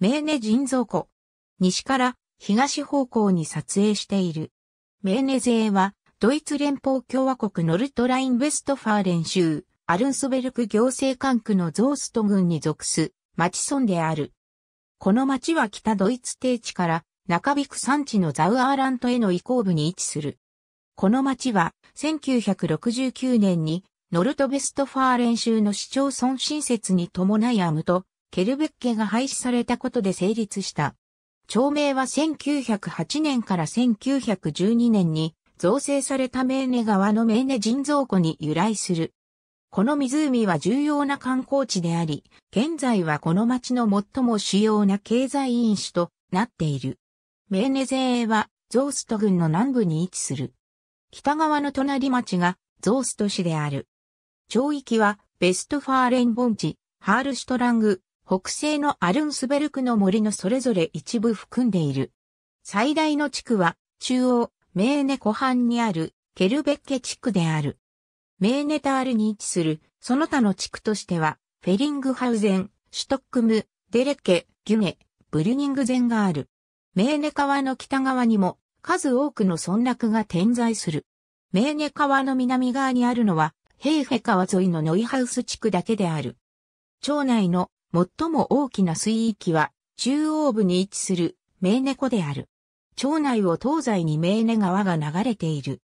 メーネ人造湖。西から東方向に撮影している。メーネ勢は、ドイツ連邦共和国ノルトライン・ベストファーレン州、アルンスベルク行政管区のゾースト郡に属す、町村である。この町は北ドイツ低地から、中引く山地のザウアーラントへの移行部に位置する。この町は、1969年に、ノルトベストファーレン州の市町村新設に伴いアムト、ケルベッケが廃止されたことで成立した。町名は1908年から1912年に造成されたメーネ川のメーネ人造湖に由来する。この湖は重要な観光地であり、現在はこの町の最も主要な経済因子となっている。メーネ勢はゾースト郡の南部に位置する。北側の隣町がゾースト市である。町域はベストファーレン盆地、ハールシュトラング、北西のアルンスベルクの森のそれぞれ一部含んでいる。最大の地区は、中央、メーネ湖畔にある、ケルベッケ地区である。メーネタールに位置する、その他の地区としては、フェリングハウゼン、シュトックム、デレケ、ギュネ、ブリュニングゼンがある。メーネ川の北側にも、数多くの村落が点在する。メーネ川の南側にあるのは、ヘイフェ川沿いのノイハウス地区だけである。町内の最も大きな水域は中央部に位置するメーネ湖である。町内を東西にメーネ川が流れている。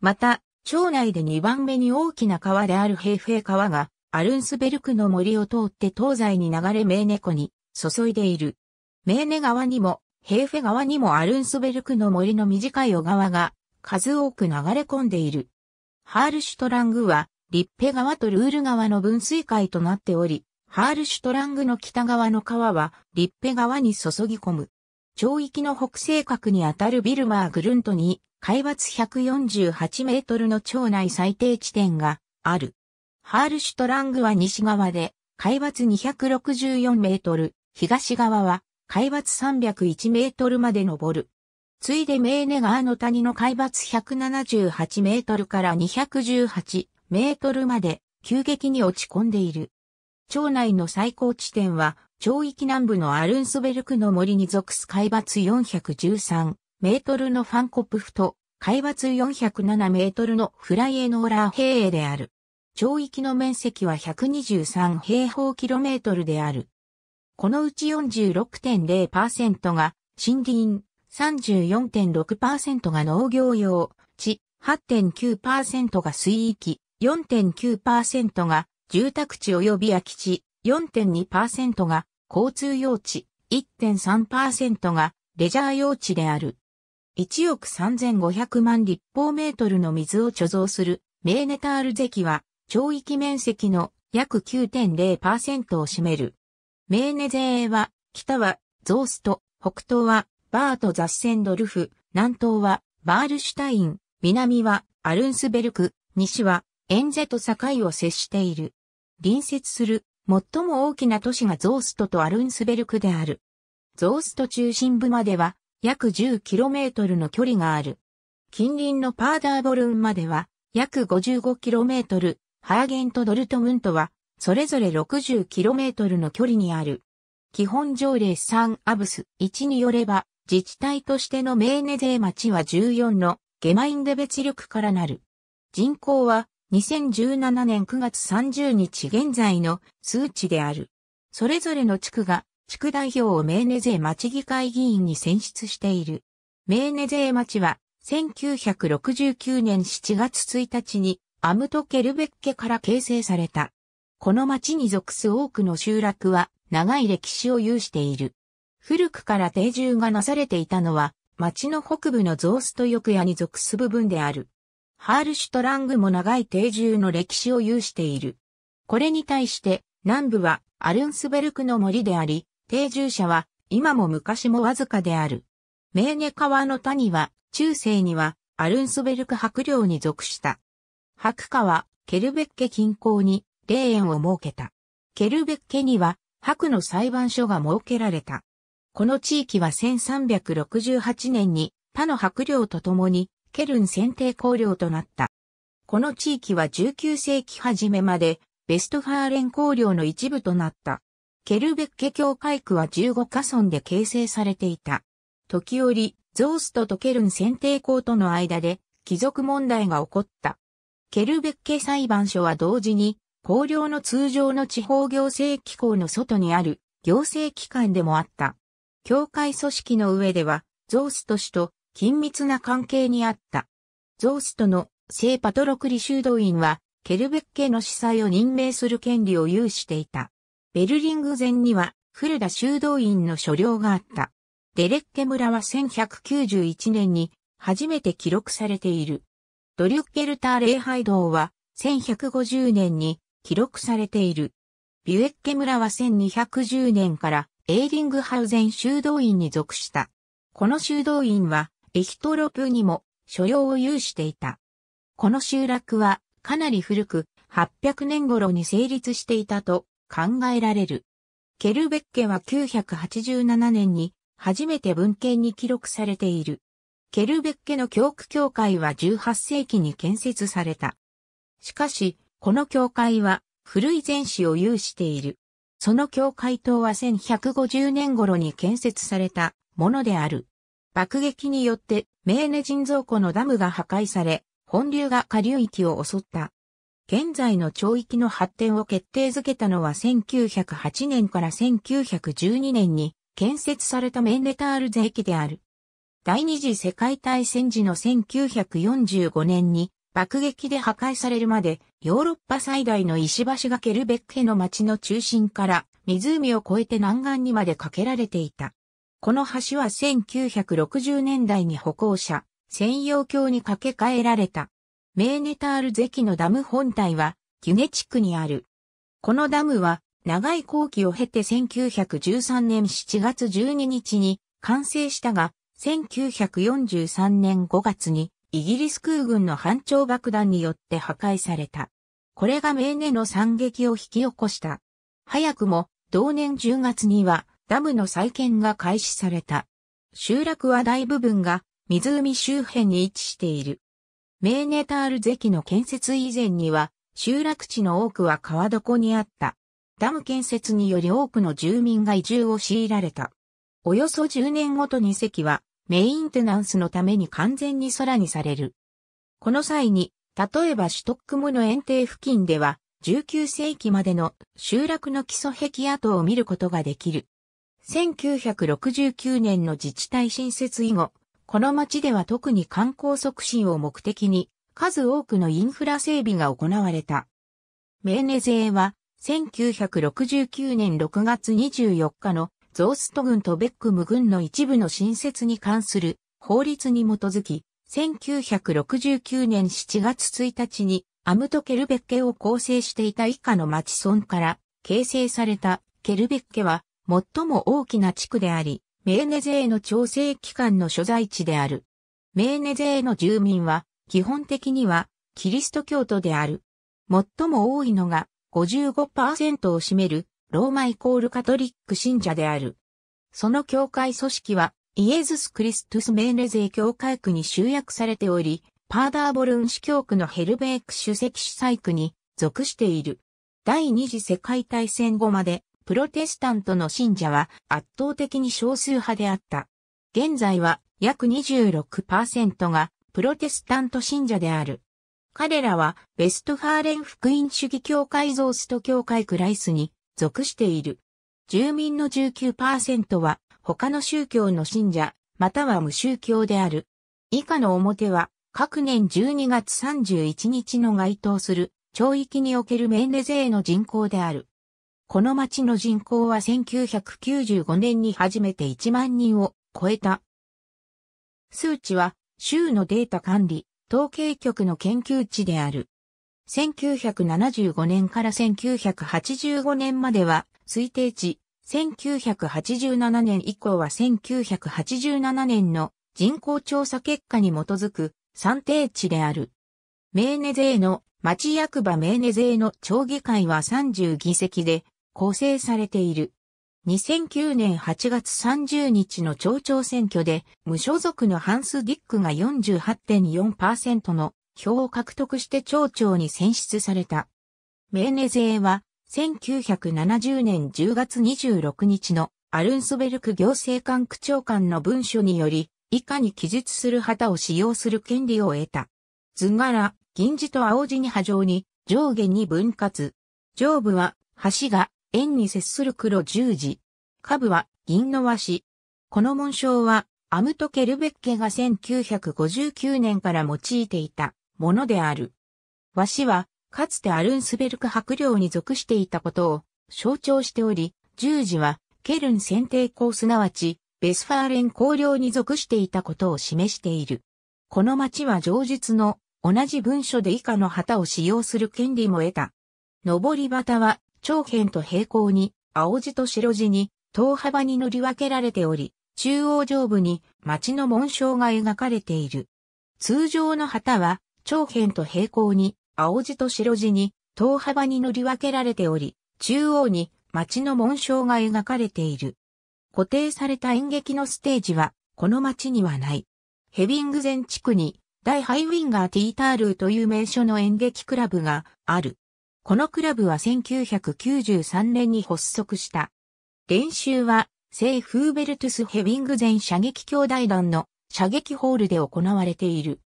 また、町内で2番目に大きな川であるヘイフェ川がアルンスベルクの森を通って東西に流れメーネ湖に注いでいる。メーネ川にもヘーフェ川にもアルンスベルクの森の短い小川が数多く流れ込んでいる。ハールシュトラングは、リッペ川とルール川の分水界となっており、ハールシュトラングの北側の川は、リッペ川に注ぎ込む。町域の北西角にあたるビルマーグルントに、海抜148メートルの町内最低地点がある。ハールシュトラングは西側で、海抜264メートル、東側は、海抜301メートルまで登る。ついでメーネ川の谷の海抜178メートルから218メートルまで急激に落ち込んでいる。町内の最高地点は、町域南部のアルンスベルクの森に属す海抜413メートルのファンコプフと、海抜407メートルのフライエノーラー平営である。町域の面積は123平方キロメートルである。このうち46.0%が森林、34.6%が農業用、地、8.9%が水域、4.9%が住宅地及び空き地4.2%が交通用地、1.3%がレジャー用地である。1億3500万立方メートルの水を貯蔵するメーネタール関は、町域面積の約9.0%を占める。メーネ勢は、北はゾースト、北東はバートザッセンドルフ、南東はバールシュタイン、南はアルンスベルク、西はエンゼと境を接している。隣接する最も大きな都市がゾーストとアルンスベルクである。ゾースト中心部までは約 10km の距離がある。近隣のパーダーボルンまでは約 55km、ハーゲンとドルトムントはそれぞれ 60km の距離にある。基本条例3アブス1によれば、自治体としてのメーネゼー町は14のゲマインデ別力からなる。人口は2017年9月30日現在の数値である。それぞれの地区が地区代表をメーネ税町議会議員に選出している。メーネ税町は1969年7月1日にアムト・ケルベッケから形成された。この町に属す多くの集落は長い歴史を有している。古くから定住がなされていたのは町の北部のゾーストヨクヤに属す部分である。ハールシュトラングも長い定住の歴史を有している。これに対して、南部はアルンスベルクの森であり、定住者は今も昔もわずかである。メーネ川の谷は、中世にはアルンスベルク白領に属した。白川、ケルベッケ近郊に霊園を設けた。ケルベッケには白の裁判所が設けられた。この地域は1368年に他の白領と共にケルン選定公領となった。この地域は19世紀初めまで、ベストファーレン公領の一部となった。ケルベッケ教会区は15カ村で形成されていた。時折、ゾーストとケルン選定校との間で、貴族問題が起こった。ケルベッケ裁判所は同時に、公領の通常の地方行政機構の外にある行政機関でもあった。教会組織の上では、ゾースト氏と緊密な関係にあった。ゾーストの聖パトロクリ修道院は、ケルベッケの司祭を任命する権利を有していた。ベルリング前には、古田修道院の所領があった。デレッケ村は1191年に初めて記録されている。ドリュッケルター礼拝堂は1150年に記録されている。ビュエッケ村は1210年からエーリングハウゼン修道院に属した。この修道院はエヒトロプにも所要を有していた。この集落はかなり古く800年頃に成立していたと考えられる。ケルベッケは987年に初めて文献に記録されている。ケルベッケの教区教会は18世紀に建設された。しかし、この教会は古い前史を有している。その教会塔は1150年頃に建設されたものである。爆撃によって、メーネ人造湖のダムが破壊され、本流が下流域を襲った。現在の町域の発展を決定づけたのは1908年から1912年に建設されたメンネタール税駅である。第二次世界大戦時の1945年に爆撃で破壊されるまでヨーロッパ最大の石橋がケルベックへの町の中心から湖を越えて南岸にまで架けられていた。この橋は1960年代に歩行者、専用橋に架け替えられた。メーネタールゼキのダム本体は、ギュネ地区にある。このダムは、長い工期を経て1913年7月12日に完成したが、1943年5月にイギリス空軍の反長爆弾によって破壊された。これがメーネの惨劇を引き起こした。早くも同年10月にはダムの再建が開始された。集落は大部分が湖周辺に位置している。メーネタール関の建設以前には、集落地の多くは川床にあった。ダム建設により多くの住民が移住を強いられた。およそ10年ごとに関は、メインテナンスのために完全に空にされる。この際に、例えばシュトックモの園庭付近では、19世紀までの集落の基礎壁跡を見ることができる。1969年の自治体新設以後、この町では特に観光促進を目的に数多くのインフラ整備が行われた。メーネ勢は1969年6月24日のゾースト軍とベックム軍の一部の新設に関する法律に基づき、1969年7月1日にアムとケルベッケを構成していた以下の町村から形成されたケルベッケは最も大きな地区であり、メーネ勢の調整機関の所在地である。メーネ勢の住民は、基本的には、キリスト教徒である。最も多いのが55%を占めるローマイコールカトリック信者である。その教会組織はイエズス・クリストゥス・メーネゼ教会区に集約されており、パーダーボルン市教区のヘルベーク主席主催区に属している。第二次世界大戦後までプロテスタントの信者は圧倒的に少数派であった。現在は約26%がプロテスタント信者である。彼らはベストファーレン福音主義教会ゾースト教会クライスに属している。住民の19%は他の宗教の信者、または無宗教である。以下の表は各年12月31日の該当する町域におけるメンレ税の人口である。この町の人口は1995年に初めて1万人を超えた。数値は州のデータ管理、統計局の研究地である。1975年から1985年までは推定値、1987年以降は1987年の人口調査結果に基づく算定値である。メーネ税の町役場メーネ税の町議会は30議席で、構成されている。2009年8月30日の町長選挙で無所属のハンス・ディックが48.4%の票を獲得して町長に選出された。メーネ勢は1970年10月26日のアルンスベルク行政官区長官の文書により、以下に記述する旗を使用する権利を得た。図柄、銀字と青字に波状に上下に分割。上部は橋が円に接する黒十字。下部は銀の和紙。この紋章は、アムト・ケルベッケが1959年から用いていたものである。和紙は、かつてアルンスベルク伯領に属していたことを象徴しており、十字は、ケルン選定校すなわち、ベスファーレン公領に属していたことを示している。この町は上述の同じ文書で以下の旗を使用する権利も得た。上り旗は長辺と平行に、青地と白地に、等幅に塗り分けられており、中央上部に町の紋章が描かれている。通常の旗は、長辺と平行に、青地と白地に、等幅に塗り分けられており、中央に町の紋章が描かれている。固定された演劇のステージは、この町にはない。ヘビングゼン地区に、大ハイウィンガーティータールーという名所の演劇クラブがある。このクラブは1993年に発足した。練習は、聖フーベルトゥス・ヘビングゼン射撃兄弟団の射撃ホールで行われている。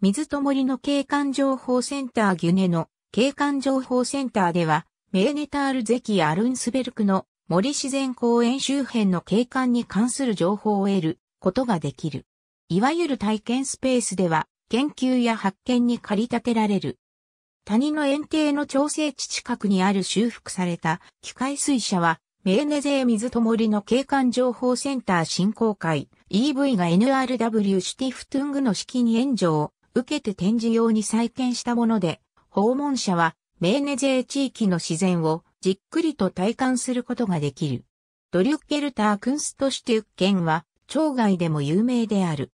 水と森の景観情報センターギュネの景観情報センターでは、メーネタールゼキ・アルンスベルクの森自然公園周辺の景観に関する情報を得ることができる。いわゆる体験スペースでは、研究や発見に駆り立てられる谷の園庭の調整地近くにある修復された機械水車は、メーネゼー水ともりの景観情報センター振興会 EV が NRW シティフトゥングの資金援助を受けて展示用に再建したもので、訪問者はメーネゼー地域の自然をじっくりと体感することができる。ドリュッケルター・クンストシュテュッケンは、町外でも有名である。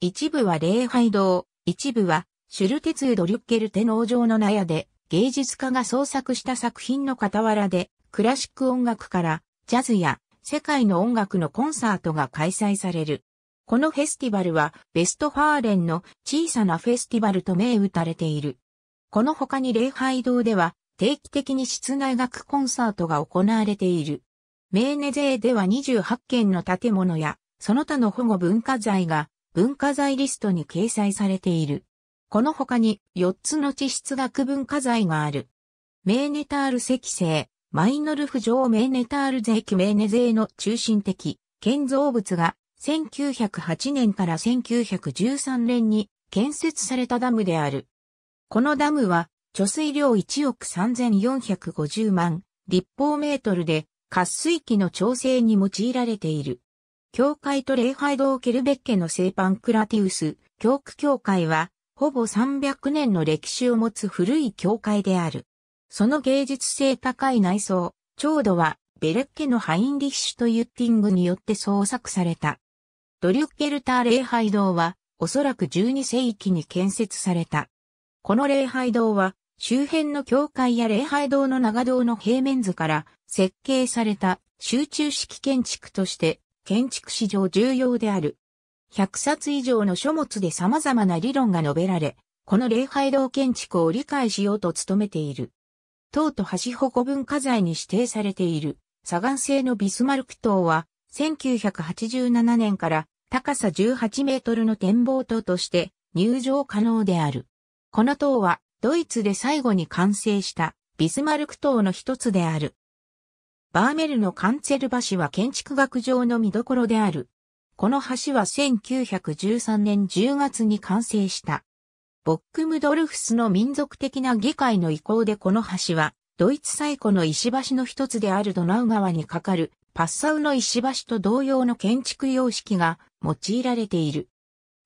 一部は礼拝堂、一部はシュルテツード・リュッケルテ農場の納屋で芸術家が創作した作品の傍らでクラシック音楽からジャズや世界の音楽のコンサートが開催される。このフェスティバルはベストファーレンの小さなフェスティバルと銘打たれている。この他に礼拝堂では定期的に室内楽コンサートが行われている。メーネゼーでは28件の建物やその他の保護文化財が文化財リストに掲載されている。この他に4つの地質学文化財がある。メーネタール石製、マイノルフ城メーネタール税記メーネ税の中心的建造物が1908年から1913年に建設されたダムである。このダムは貯水量1億3450万立方メートルで滑水器の調整に用いられている。教会と礼拝堂ケルベッケの聖パンクラティウス、教区教会はほぼ300年の歴史を持つ古い教会である。その芸術性高い内装、長度はベレッケのハインリッシュとユッティングによって創作された。ドリュッケルター礼拝堂はおそらく12世紀に建設された。この礼拝堂は周辺の教会や礼拝堂の長堂の平面図から設計された集中式建築として建築史上重要である。100冊以上の書物で様々な理論が述べられ、この礼拝堂建築を理解しようと努めている。塔と橋護文化財に指定されている、砂岩製のビスマルク塔は、1987年から高さ18メートルの展望塔として入場可能である。この塔は、ドイツで最後に完成したビスマルク塔の一つである。バーメルのカンツェル橋は建築学上の見どころである。この橋は1913年10月に完成した。ボックムドルフスの民族的な議会の意向でこの橋は、ドイツ最古の石橋の一つであるドナウ川に架かるパッサウの石橋と同様の建築様式が用いられている。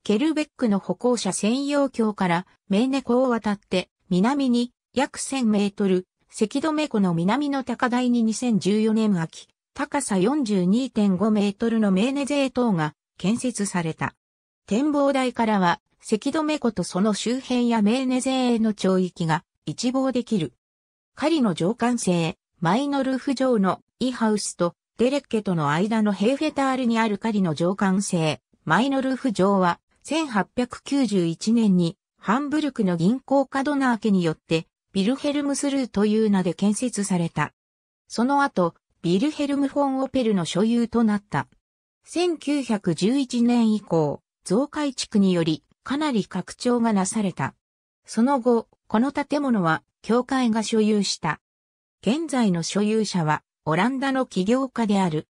ケルベックの歩行者専用橋からメーネ湖を渡って南に約1000メートル、赤止湖の南の高台に2014年秋、高さ42.5メートルのメーネ税塔が建設された。展望台からは、戸、止湖とその周辺やメーネ税への町域が一望できる。狩りの上官制、マイノルフ城のイハウスとデレッケとの間のヘーフェタールにある狩りの上官制、マイノルフ城は1891年にハンブルクの銀行カドナー家によってビルヘルムスルーという名で建設された。その後、ビルヘルム・フォン・オペルの所有となった。1911年以降、増改築によりかなり拡張がなされた。その後、この建物は教会が所有した。現在の所有者はオランダの起業家である。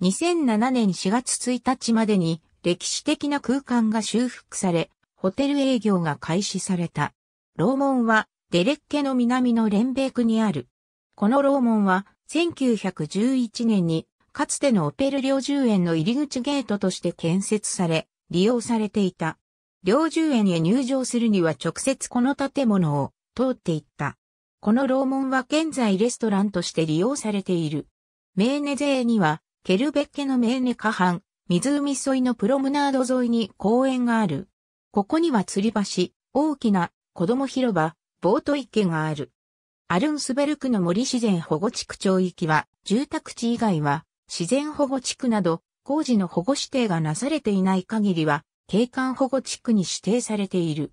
2007年4月1日までに歴史的な空間が修復され、ホテル営業が開始された。楼門はデレッケの南のレンベークにある。この楼門は1911年に、かつてのオペル領住園の入り口ゲートとして建設され、利用されていた。領住園へ入場するには直接この建物を通っていった。この楼門は現在レストランとして利用されている。メーネ勢には、ケルベッケのメーネ下半、湖沿いのプロムナード沿いに公園がある。ここには吊り橋、大きな子供広場、ボート池がある。アルンスベルクの森自然保護地区町域は、住宅地以外は、自然保護地区など、工事の保護指定がなされていない限りは、景観保護地区に指定されている。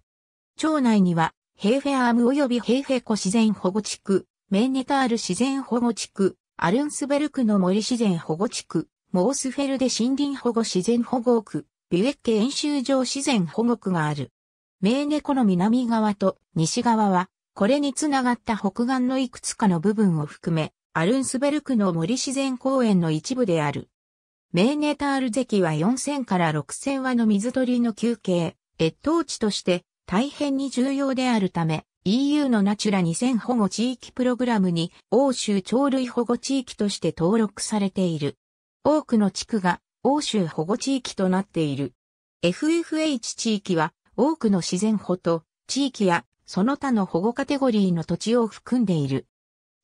町内には、ヘーフェアーム及びヘーフェ湖自然保護地区、メーネタール自然保護地区、アルンスベルクの森自然保護地区、モースフェルデ森林保護自然保護区、ビュエッケ演習場自然保護区がある。メーネコの南側と西側はこれにつながった北岸のいくつかの部分を含め、アルンスベルクの森自然公園の一部である。メーネタール関は4000から6000羽の水鳥の休憩、越冬地として大変に重要であるため、EU のナチュラ2000保護地域プログラムに欧州鳥類保護地域として登録されている。多くの地区が欧州保護地域となっている。FFH 地域は多くの自然保と地域やその他の保護カテゴリーの土地を含んでいる。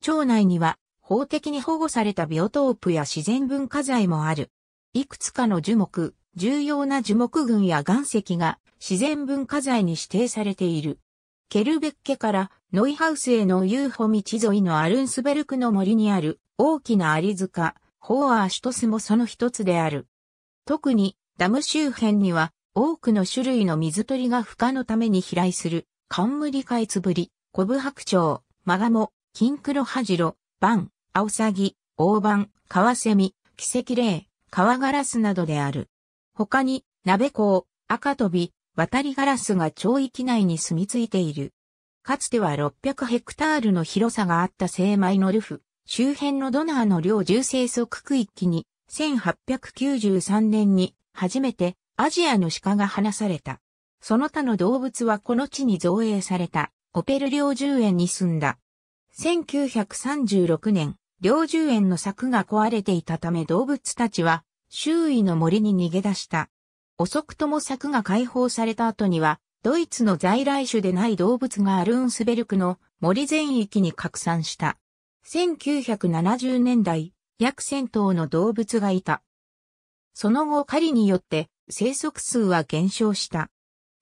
町内には、法的に保護されたビオトープや自然文化財もある。いくつかの樹木、重要な樹木群や岩石が自然文化財に指定されている。ケルベッケからノイハウスへの遊歩道沿いのアルンスベルクの森にある大きなアリ塚、ホーアーシュトスもその一つである。特にダム周辺には多くの種類の水鳥が孵化のために飛来する冠カイツブリ、コブ白鳥、マガモ、キンクロハジロ、バン、アオサギ、オオバン、カワセミ、キセキレイ、カワガラスなどである。他に、鍋カ赤飛び、渡りガラスが町域内に住み着いている。かつては600ヘクタールの広さがあった精米のルフ、周辺のドナーの量重生息区域に、1893年に初めてアジアの鹿が放された。その他の動物はこの地に造営された、オペル領獣園に住んだ。1936年、領獣園の柵が壊れていたため動物たちは、周囲の森に逃げ出した。遅くとも柵が解放された後には、ドイツの在来種でない動物がアルーンスベルクの森全域に拡散した。1970年代、約1000頭の動物がいた。その後狩りによって生息数は減少した。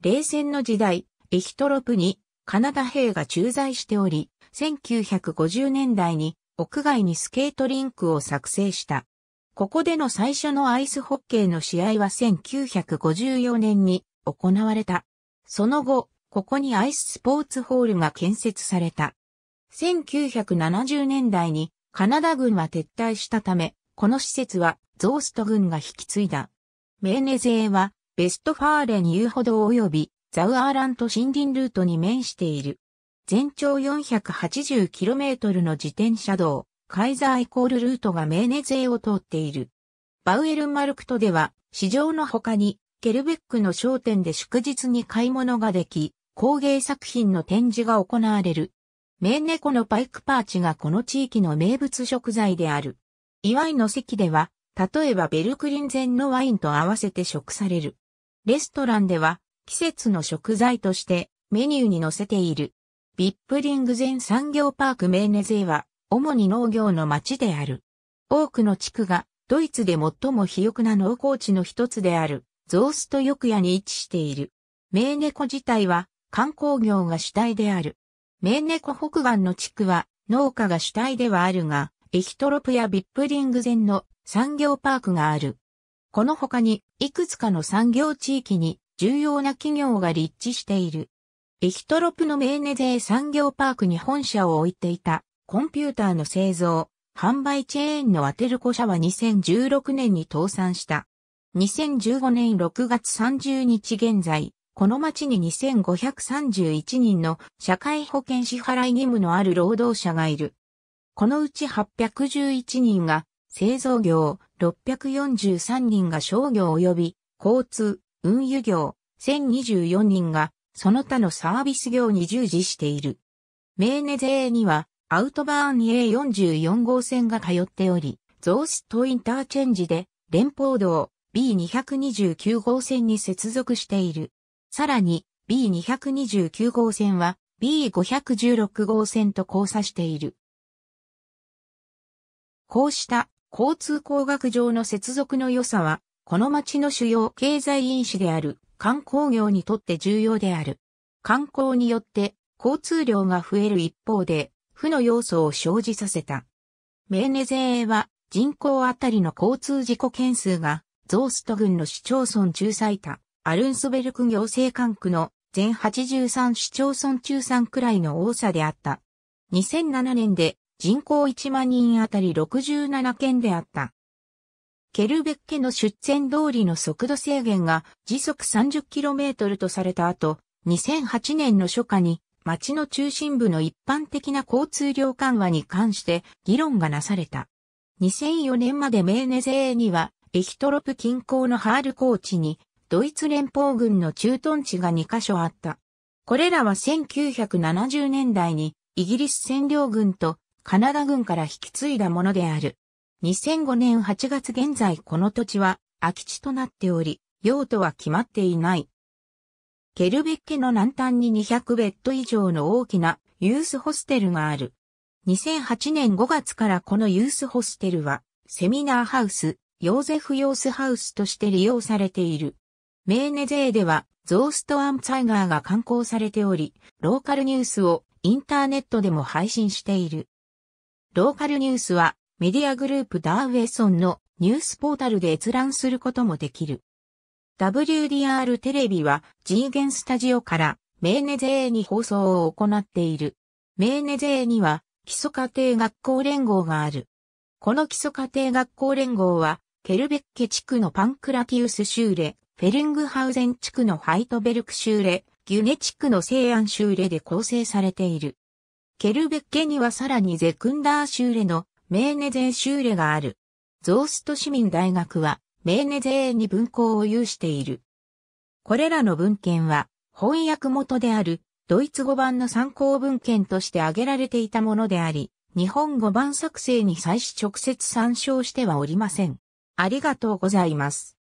冷戦の時代、エヒトロプにカナダ兵が駐在しており、1950年代に屋外にスケートリンクを作成した。ここでの最初のアイスホッケーの試合は1954年に行われた。その後、ここにアイススポーツホールが建設された。1970年代にカナダ軍は撤退したため、この施設はゾースト軍が引き継いだ。メーネ勢はベストファーレン遊歩道及びザウアーラント森林ルートに面している。全長 480km の自転車道、カイザーイコールルートがメーネ勢を通っている。バウエルマルクトでは、市場の他に、ケルベックの商店で祝日に買い物ができ、工芸作品の展示が行われる。メーネコのパイクパーチがこの地域の名物食材である。祝いの席では、例えばベルクリンゼンのワインと合わせて食される。レストランでは季節の食材としてメニューに載せている。ビップリング全産業パークメーネゼーは主に農業の町である。多くの地区がドイツで最も肥沃な農耕地の一つであるゾーストヨクヤに位置している。メーネ湖自体は観光業が主体である。メーネ湖北岸の地区は農家が主体ではあるが、エヒトロプやビップリング前の産業パークがある。この他に、いくつかの産業地域に重要な企業が立地している。ビヒトロプのメーネゼー産業パークに本社を置いていた、コンピューターの製造、販売チェーンのアテルコ社は2016年に倒産した。2015年6月30日現在、この町に2531人の社会保険支払い義務のある労働者がいる。このうち811人が製造業、643人が商業及び交通、運輸業、1024人がその他のサービス業に従事している。メーネ勢にはアウトバーン A44 号線が通っており、ゾーストインターチェンジで連邦道 B229 号線に接続している。さらに B229 号線は B516 号線と交差している。こうした交通工学上の接続の良さは、この町の主要経済因子である観光業にとって重要である。観光によって交通量が増える一方で、負の要素を生じさせた。メーネーは人口あたりの交通事故件数がゾースト郡の市町村中最多、アルンソベルク行政管区の全83市町村中3くらいの多さであった。2007年で人口1万人あたり67件であった。ケルベッケの出店通りの速度制限が時速 30km とされた後、2008年の初夏に町の中心部の一般的な交通量緩和に関して議論がなされた。2004年までメーネゼーにはエヒトロプ近郊のハール高地にドイツ連邦軍の駐屯地が2カ所あった。これらは1970年代にイギリス占領軍とカナダ軍から引き継いだものである。2005年8月現在この土地は空き地となっており、用途は決まっていない。ケルベッケの南端に200ベッド以上の大きなユースホステルがある。2008年5月からこのユースホステルはセミナーハウス、ヨーゼフ・ヨースハウスとして利用されている。メーネゼーではゾースト・アンツァイガーが観光されており、ローカルニュースをインターネットでも配信している。ローカルニュースはメディアグループダーウェイソンのニュースポータルで閲覧することもできる。WDR テレビは G 間スタジオからメーネゼーに放送を行っている。メーネゼーには基礎家庭学校連合がある。この基礎家庭学校連合はケルベッケ地区のパンクラティウス州レ、フェリングハウゼン地区のハイトベルク州レ、ギュネ地区の西安州レで構成されている。ケルベッケにはさらにゼクンダーシューレのメーネゼーシューレがある。ゾースト市民大学はメーネゼーに文校を有している。これらの文献は翻訳元であるドイツ語版の参考文献として挙げられていたものであり、日本語版作成に際し直接参照してはおりません。ありがとうございます。